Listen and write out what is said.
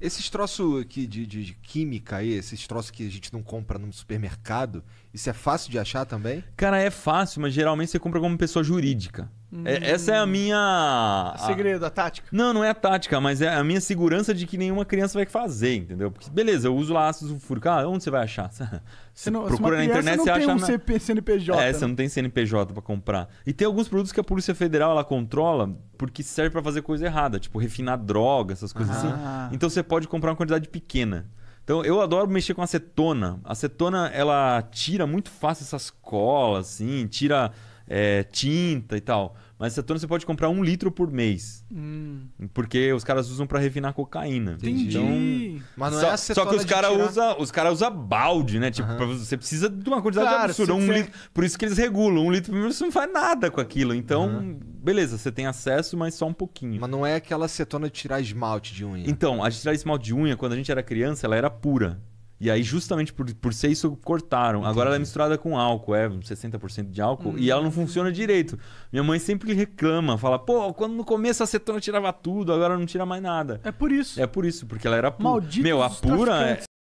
Esses troços aqui de, de, de, química aí, esses troços que a gente não compra no supermercado, isso é fácil de achar também? Cara, é fácil, mas geralmente você compra como pessoa jurídica. É, essa é a minha. O é segredo, a tática? Não, não é a tática, mas é a minha segurança de que nenhuma criança vai fazer, entendeu? Porque, beleza, eu uso lá ácido sulfúrico. Ah, onde você vai achar? Você, você não, procura na internet, você acha. não tem um CP, CNPJ. É, né? você não tem CNPJ para comprar. E tem alguns produtos que a Polícia Federal ela controla porque serve para fazer coisa errada, tipo refinar droga, essas coisas assim. ah. assim. Então você pode comprar uma quantidade pequena. Então eu adoro mexer com acetona. A acetona ela tira muito fácil essas colas, assim, tira é, tinta e tal. Mas acetona você pode comprar um litro por mês. Hum. Porque os caras usam para refinar cocaína. Entendi. Então, Mas não é só, é acetona Só que os caras usam cara usa balde, né? Tipo, você precisa de uma quantidade claro, absurda. Um litro, por isso que eles regulam. Um litro por mês você não faz nada com aquilo. Então, beleza, você tem acesso, mas só um pouquinho. Mas não é aquela acetona de tirar esmalte de unha. Então, a de tirar esmalte de unha, quando a gente era criança, ela era pura. E aí, justamente por, por ser isso, cortaram. Entendi. Agora ela é misturada com álcool, é 60% de álcool, hum. e ela não hum. funciona direito. Minha mãe sempre reclama, fala, pô, quando no começo a acetona tirava tudo, agora não tira mais nada. É por isso. É por isso, porque ela era pura. Maldito. Meu, a pura. É